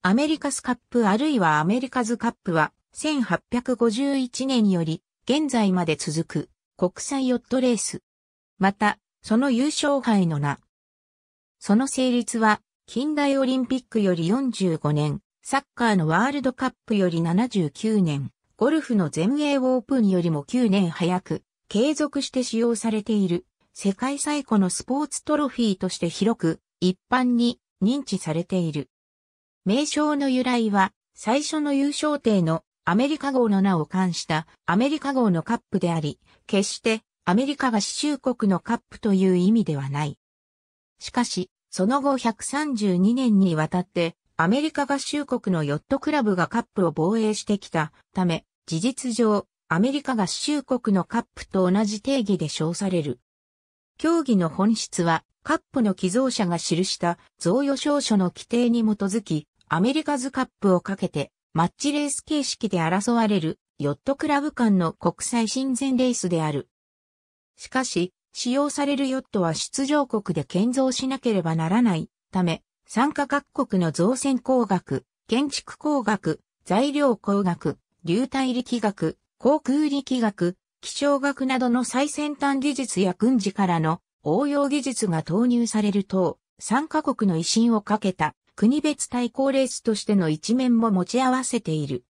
アメリカスカップあるいはアメリカズカップは、1851年より、現在まで続く、国際ヨットレース。また、その優勝杯の名。その成立は、近代オリンピックより45年、サッカーのワールドカップより79年、ゴルフの全英オープンよりも9年早く、継続して使用されている、世界最古のスポーツトロフィーとして広く、一般に認知されている。名称の由来は、最初の優勝艇のアメリカ号の名を冠したアメリカ号のカップであり、決してアメリカ合衆国のカップという意味ではない。しかし、その後132年にわたってアメリカ合衆国のヨットクラブがカップを防衛してきたため、事実上、アメリカ合衆国のカップと同じ定義で称される。競技の本質は、カップの寄贈者が記した贈与証書の規定に基づき、アメリカズカップをかけて、マッチレース形式で争われる、ヨットクラブ間の国際親善レースである。しかし、使用されるヨットは出場国で建造しなければならないため、参加各国の造船工学、建築工学、材料工学、流体力学、航空力学、気象学などの最先端技術や軍事からの応用技術が投入される等、参加国の威信をかけた国別対抗レースとしての一面も持ち合わせている。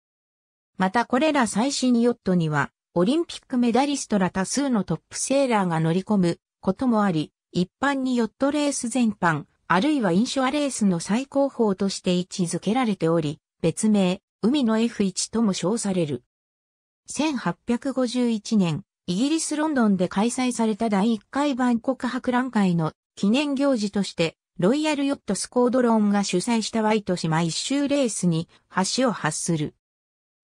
またこれら最新ヨットには、オリンピックメダリストら多数のトップセーラーが乗り込むこともあり、一般にヨットレース全般、あるいはインショアレースの最高峰として位置づけられており、別名、海の F1 とも称される。1851年、イギリスロンドンで開催された第1回万国博覧会の記念行事として、ロイヤルヨットスコードローンが主催したワイト島一周レースに橋を発する。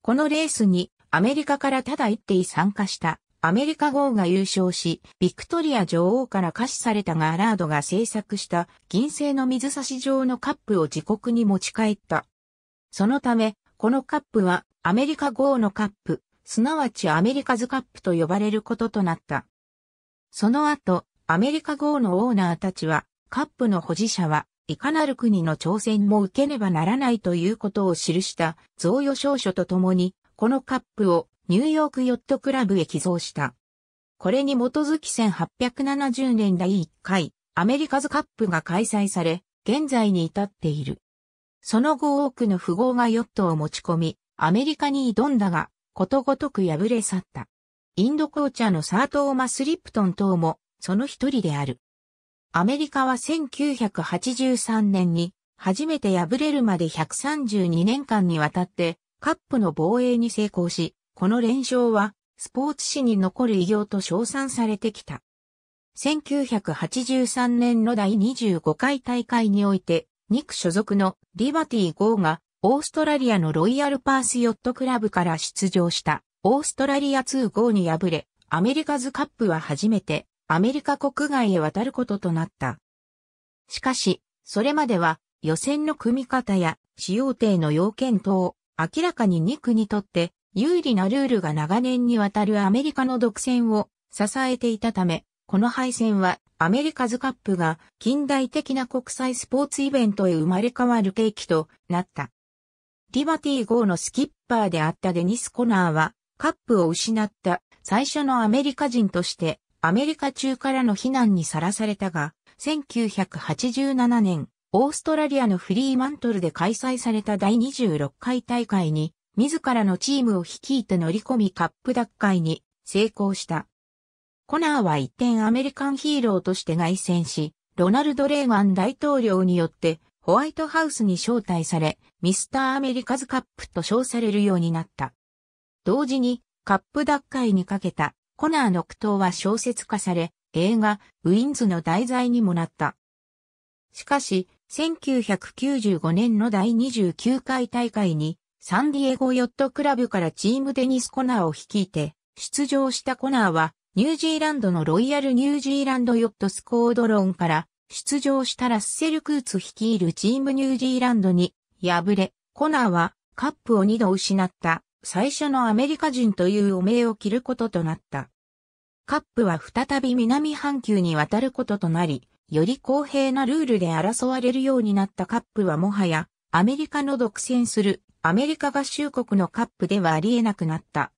このレースにアメリカからただ一艇参加したアメリカ号が優勝し、ビクトリア女王から可視されたガーラードが制作した銀製の水差し状のカップを自国に持ち帰った。そのため、このカップはアメリカ号のカップ、すなわちアメリカズカップと呼ばれることとなった。その後、アメリカ号のオーナーたちはカップの保持者は、いかなる国の挑戦も受けねばならないということを記した贈与証書とともに、このカップをニューヨークヨットクラブへ寄贈した。これに基づき1870年第1回アメリカズカップが開催され、現在に至っている。その後多くの富豪がヨットを持ち込み、アメリカに挑んだが、ことごとく破れ去った。インド紅茶のサートーマス・リプトン等も、その一人である。アメリカは1983年に初めて敗れるまで132年間にわたってカップの防衛に成功し、この連勝はスポーツ史に残る偉業と称賛されてきた。1983年の第25回大会において、2区所属のリバティ号がオーストラリアのロイヤルパースヨットクラブから出場したオーストラリア2号に敗れ、アメリカズカップは初めてアメリカ国外へ渡ることとなった。しかし、それまでは予選の組み方や使用艇の要件等、明らかに2区にとって有利なルールが長年にわたるアメリカの独占を支えていたため、この敗戦はアメリカズカップが近代的な国際スポーツイベントへ生まれ変わる契機となった。リバティ号のスキッパーであったデニス・コナーはカップを失った最初のアメリカ人としてアメリカ中からの非難にさらされたが、1987年、オーストラリアのフリーマントルで開催された第26回大会に、自らのチームを率いて乗り込みカップ奪回に成功した。コナーは一転アメリカンヒーローとして凱旋し、ロナルド・レーガン大統領によってホワイトハウスに招待され、ミスター・アメリカズ・カップと称されるようになった。同時に、カップ奪回にかけたコナーの苦闘は小説化され、映画、ウィンズの題材にもなった。しかし、1995年の第29回大会に、サンディエゴヨットクラブからチームデニス・コナーを率いて、出場したコナーは、ニュージーランドのロイヤルニュージーランドヨットスコードローンから、出場したラッセル・クーツ率いるチームニュージーランドに、敗れ、コナーはカップを2度失った。最初のアメリカ人という汚名を着ることとなった。カップは再び南半球に渡ることとなり、より公平なルールで争われるようになったカップはもはや、アメリカの独占するアメリカ合衆国のカップではありえなくなった。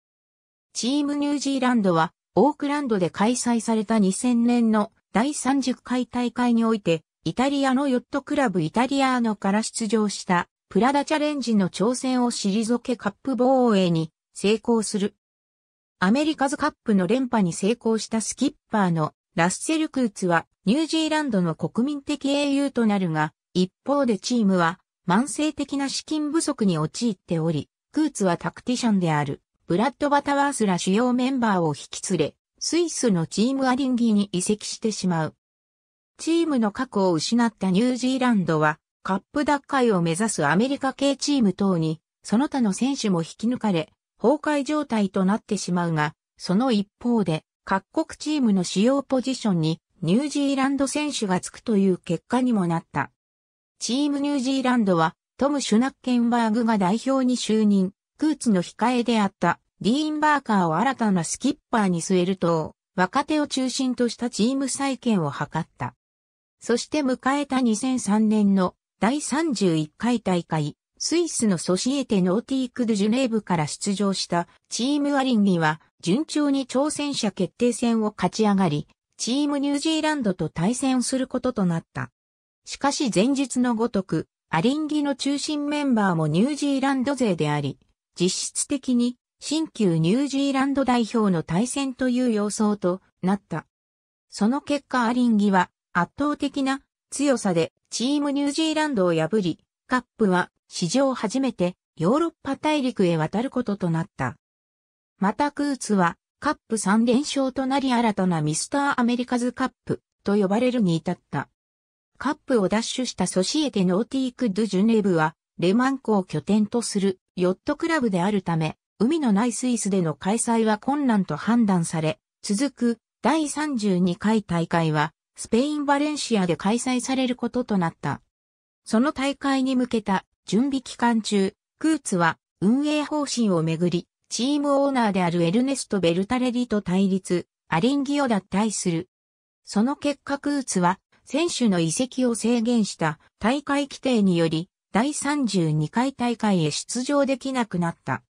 チームニュージーランドは、オークランドで開催された2000年の第30回大会において、イタリアのヨットクラブイタリアーノから出場したプラダチャレンジの挑戦を退けカップ防衛に成功する。アメリカズカップの連覇に成功したスキッパーのラッセル・クーツはニュージーランドの国民的英雄となるが、一方でチームは慢性的な資金不足に陥っており、クーツはタクティシャンであるブラッド・バタワースら主要メンバーを引き連れ、スイスのチームアリンギに移籍してしまう。チームの核を失ったニュージーランドはカップ奪回を目指すアメリカ系チーム等に、その他の選手も引き抜かれ、崩壊状態となってしまうが、その一方で、各国チームの主要ポジションにニュージーランド選手がつくという結果にもなった。チームニュージーランドは、トム・シュナッケンバーグが代表に就任、クーツの控えであったディーン・バーカーを新たなスキッパーに据えると、若手を中心としたチーム再建を図った。そして迎えた2003年の第31回大会、スイスのソシエテノーティーク・ドゥ・ジュネーブから出場したチームアリンギは順調に挑戦者決定戦を勝ち上がり、チームニュージーランドと対戦することとなった。しかし前日のごとく、アリンギの中心メンバーもニュージーランド勢であり、実質的に新旧ニュージーランド代表の対戦という様相となった。その結果アリンギは圧倒的な強さでチームニュージーランドを破り、カップは史上初めてヨーロッパ大陸へ渡ることとなった。またクーツはカップ3連勝となり新たなミスターアメリカズカップと呼ばれるに至った。カップを奪取したソシエテノーティーク・ドゥ・ジュネーブはレマン湖を拠点とするヨットクラブであるため、海のないスイスでの開催は困難と判断され、続く第32回大会はスペイン・バレンシアで開催されることとなった。その大会に向けた準備期間中、クーツは運営方針をめぐり、チームオーナーであるエルネスト・ベルタレリと対立、アリンギを脱退する。その結果クーツは、選手の移籍を制限した大会規定により、第32回大会へ出場できなくなった。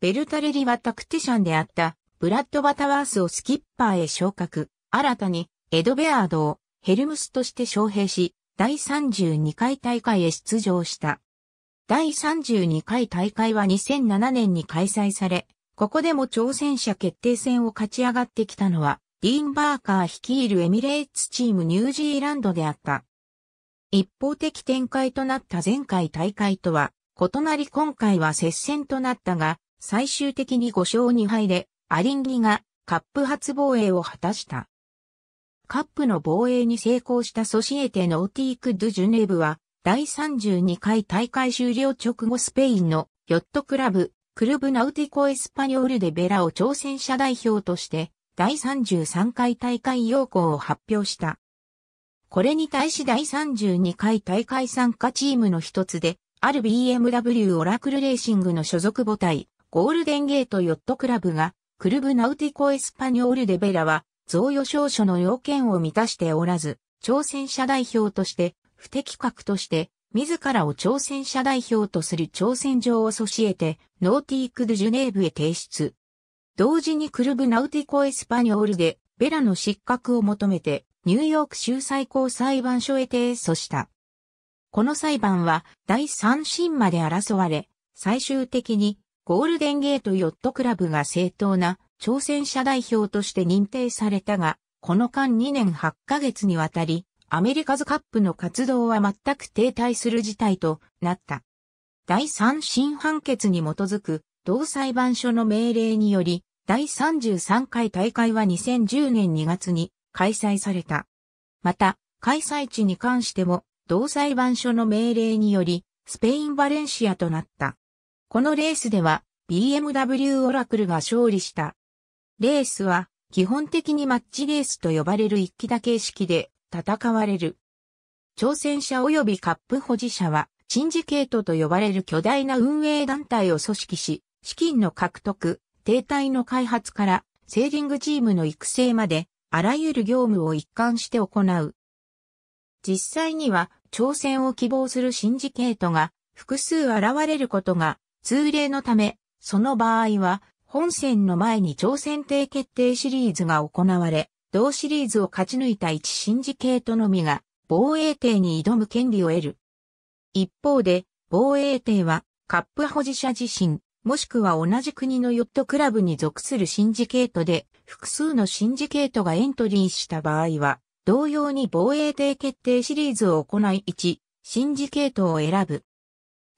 ベルタレリはタクティシャンであった、ブラッド・バタワースをスキッパーへ昇格。新たにエドベアードをヘルムスとして招聘し、第32回大会へ出場した。第32回大会は2007年に開催され、ここでも挑戦者決定戦を勝ち上がってきたのは、ディーン・バーカー率いるエミレーツチームニュージーランドであった。一方的展開となった前回大会とは、異なり今回は接戦となったが、最終的に5勝2敗で、アリンギがカップ初防衛を果たした。カップの防衛に成功したソシエテのオティーク・ドゥ・ジュネーブは、第32回大会終了直後スペインのヨットクラブ、クルブナウティコ・エスパニョール・デ・ベラを挑戦者代表として、第33回大会要項を発表した。これに対し第32回大会参加チームの一つで、ある BMW オラクルレーシングの所属母体、ゴールデンゲートヨットクラブが、クルブナウティコエスパニョールデベラは、贈与証書の要件を満たしておらず、挑戦者代表として、不適格として、自らを挑戦者代表とする挑戦状を阻シえて、ノーティーク・ドゥ・ジュネーブへ提出。同時にクルブ・ナウティコ・エスパニョールで、ベラの失格を求めて、ニューヨーク州最高裁判所へ提訴した。この裁判は第3審まで争われ、最終的にゴールデンゲートヨットクラブが正当な挑戦者代表として認定されたが、この間2年8ヶ月にわたり、アメリカズカップの活動は全く停滞する事態となった。第3審判決に基づく、同裁判所の命令により、第33回大会は2010年2月に開催された。また、開催地に関しても、同裁判所の命令により、スペイン・バレンシアとなった。このレースでは、BMW オラクルが勝利した。レースは基本的にマッチレースと呼ばれる一気打形式で戦われる。挑戦者及びカップ保持者はシンジケートと呼ばれる巨大な運営団体を組織し、資金の獲得、停滞の開発からセーリングチームの育成まであらゆる業務を一貫して行う。実際には挑戦を希望するシンジケートが複数現れることが通例のため、その場合は本戦の前に朝鮮帝決定シリーズが行われ、同シリーズを勝ち抜いた一シンジケートのみが防衛艇に挑む権利を得る。一方で、防衛艇は、カップ保持者自身、もしくは同じ国のヨットクラブに属するシンジケートで、複数のシンジケートがエントリーした場合は、同様に防衛帝決定シリーズを行い1、シンジケートを選ぶ。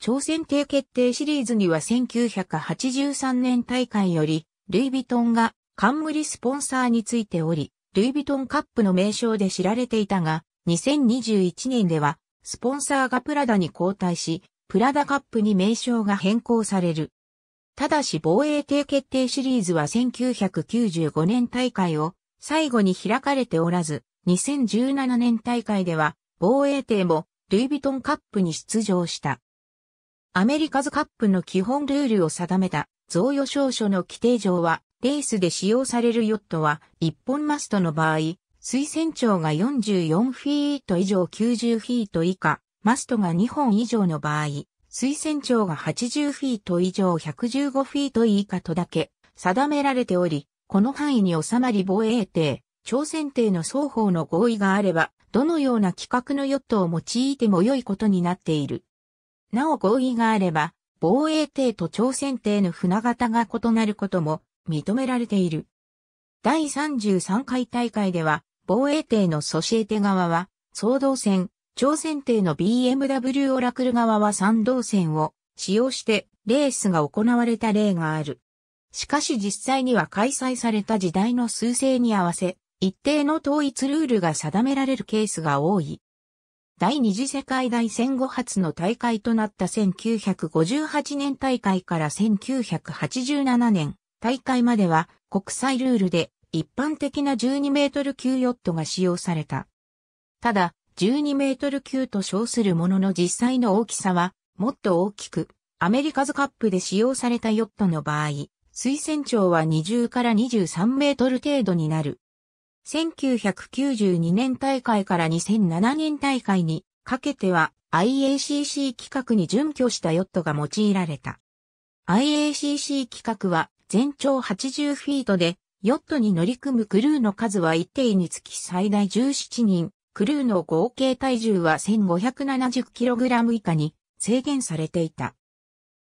朝鮮帝決定シリーズには1983年大会より、ルイ・ヴィトンが冠スポンサーについており、ルイ・ヴィトンカップの名称で知られていたが、2021年では、スポンサーがプラダに交代し、プラダカップに名称が変更される。ただし防衛帝決定シリーズは1995年大会を最後に開かれておらず、2017年大会では防衛帝もルイ・ヴィトンカップに出場した。アメリカズカップの基本ルールを定めた贈与証書の規定上は、レースで使用されるヨットは、一本マストの場合、推薦長が44フィート以上90フィート以下、マストが2本以上の場合、推薦長が80フィート以上115フィート以下とだけ定められており、この範囲に収まり防衛艇、朝鮮艇の双方の合意があれば、どのような規格のヨットを用いても良いことになっている。なお合意があれば、防衛艇と朝鮮艇の船型が異なることも認められている。第33回大会では、防衛艇のソシエテ側は、総動船、朝鮮艇の BMW オラクル側は三動船を使用してレースが行われた例がある。しかし実際には開催された時代の数勢に合わせ、一定の統一ルールが定められるケースが多い。第二次世界大戦後初の大会となった1958年大会から1987年大会までは国際ルールで一般的な12メートル級ヨットが使用された。ただ、12メートル級と称するものの実際の大きさはもっと大きく、アメリカズカップで使用されたヨットの場合、水船長は20から23メートル程度になる。1992年大会から2007年大会にかけては IACC 規格に準拠したヨットが用いられた。IACC 規格は全長80フィートでヨットに乗り組むクルーの数は一定につき最大17人、クルーの合計体重は 1570kg 以下に制限されていた。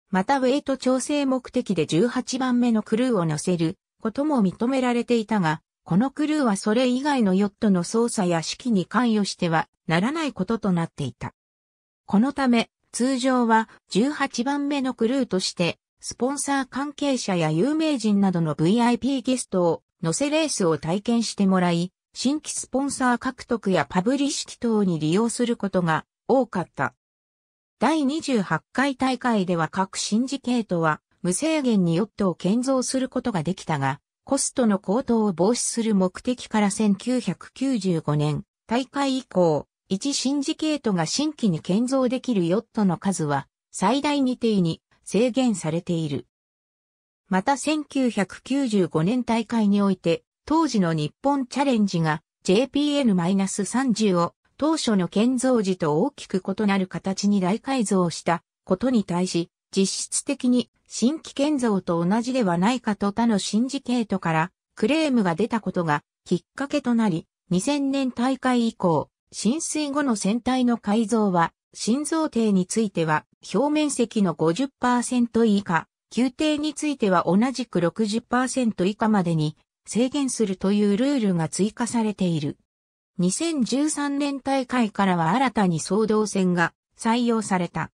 またウェイト調整目的で18番目のクルーを乗せることも認められていたが、このクルーはそれ以外のヨットの操作や指揮に関与してはならないこととなっていた。このため、通常は18番目のクルーとして、スポンサー関係者や有名人などの VIP ゲストを乗せレースを体験してもらい、新規スポンサー獲得やパブリシティ等に利用することが多かった。第28回大会では各シンジケートは無制限にヨットを建造することができたが、コストの高騰を防止する目的から1995年、大会以降、一シンジケートが新規に建造できるヨットの数は最大2艇に制限されている。また1995年大会において、当時の日本チャレンジが JPN-30 を当初の建造時と大きく異なる形に大改造したことに対し、実質的に新規建造と同じではないかと他のシンジケートからクレームが出たことがきっかけとなり、2000年大会以降、浸水後の船体の改造は、新造艇については表面積の50%以下、旧艇については同じく60%以下までに制限するというルールが追加されている。2013年大会からは新たに総動線が採用された。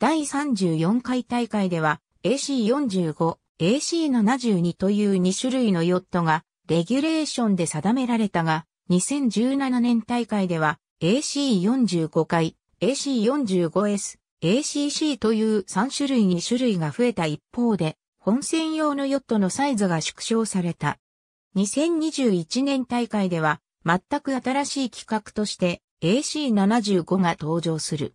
第34回大会では AC45、AC72 という2種類のヨットがレギュレーションで定められたが、2017年大会では AC45 回、AC45S、ACC という3種類2種類が増えた一方で、本戦用のヨットのサイズが縮小された。2021年大会では、全く新しい企画として AC75 が登場する。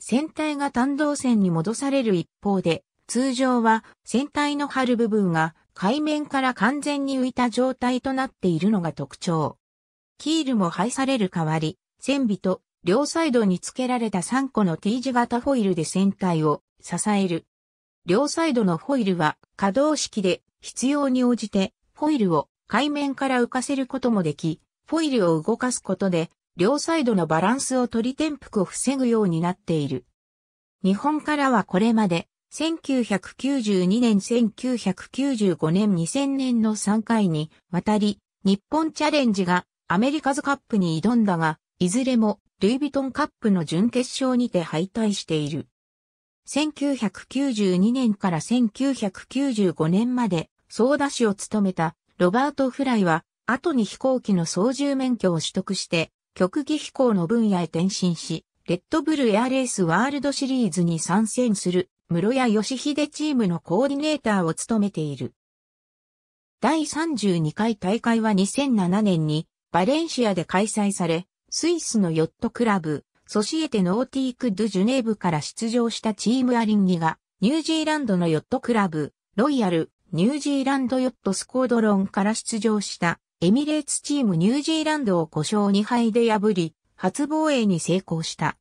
船体が単動線に戻される一方で、通常は船体の張る部分が海面から完全に浮いた状態となっているのが特徴。キールも配される代わり、船尾と両サイドに付けられた3個の T 字型ホイールで船体を支える。両サイドのホイールは可動式で必要に応じてホイールを海面から浮かせることもでき、ホイールを動かすことで両サイドのバランスを取り転覆を防ぐようになっている。日本からはこれまで1992年1995年2000年の3回に渡り、日本チャレンジがアメリカズカップに挑んだが、いずれもルイ・ヴィトンカップの準決勝にて敗退している。1992年から1995年まで総打士を務めたロバート・フライは、後に飛行機の操縦免許を取得して、極技飛行の分野へ転身し、レッドブルエアレースワールドシリーズに参戦する室谷義秀チームのコーディネーターを務めている。第32回大会は2007年にバレンシアで開催され、スイスのヨットクラブ、ソシエテノーティーク・ドゥ・ジュネーブから出場したチームアリンギが、ニュージーランドのヨットクラブ、ロイヤル、ニュージーランドヨットスコードロンから出場したエミレーツチームニュージーランドを5勝2敗で破り、初防衛に成功した。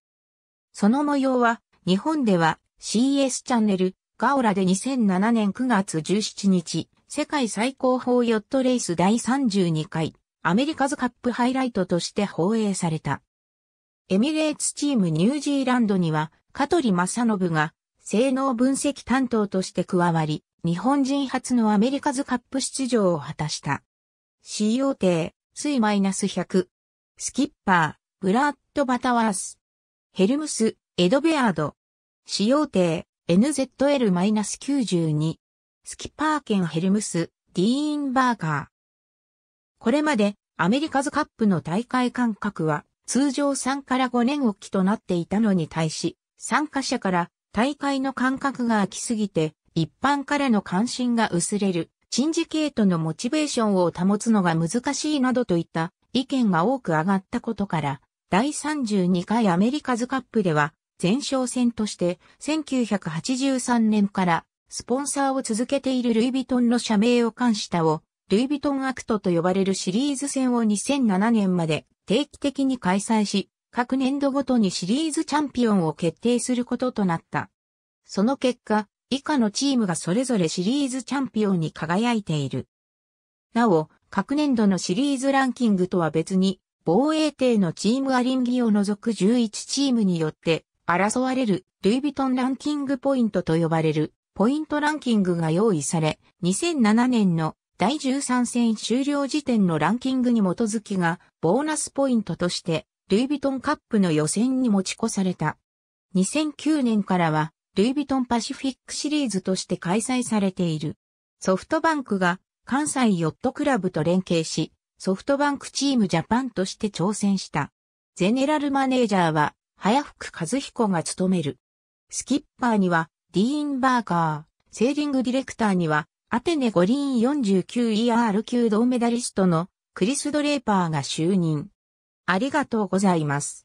その模様は日本では CS チャンネル、ガオラで2007年9月17日、世界最高峰ヨットレース第32回、アメリカズカップハイライトとして放映された。エミレーツチームニュージーランドには、香取正信が、性能分析担当として加わり、日本人初のアメリカズカップ出場を果たした。使用ス水マイナス100。スキッパー、ブラッド・バタワース。ヘルムス、エドベアード。使用定 NZL-92。スキパーケンヘルムス、ディーンバーガー。これまでアメリカズカップの大会間隔は通常3から5年おきとなっていたのに対し、参加者から大会の間隔が空きすぎて一般からの関心が薄れる、チンジケートのモチベーションを保つのが難しいなどといった意見が多く上がったことから、第32回アメリカズカップでは前哨戦として、1983年からスポンサーを続けているルイ・ヴィトンの社名を冠したを、ルイ・ヴィトンアクトと呼ばれるシリーズ戦を2007年まで定期的に開催し、各年度ごとにシリーズチャンピオンを決定することとなった。その結果、以下のチームがそれぞれシリーズチャンピオンに輝いている。なお、各年度のシリーズランキングとは別に、防衛艇のチームアリンギを除く11チームによって、争われるルイ・ヴィトンランキングポイントと呼ばれるポイントランキングが用意され、2007年の第13戦終了時点のランキングに基づきがボーナスポイントとしてルイ・ヴィトンカップの予選に持ち越された。2009年からはルイ・ヴィトンパシフィックシリーズとして開催されている。ソフトバンクが関西ヨットクラブと連携し、ソフトバンクチームジャパンとして挑戦した。ゼネラルマネージャーは早福和彦が務める。スキッパーには、ディーン・バーカー、セーリングディレクターには、アテネ五輪 49ER 級銅メダリストのクリス・ドレーパーが就任。ありがとうございます。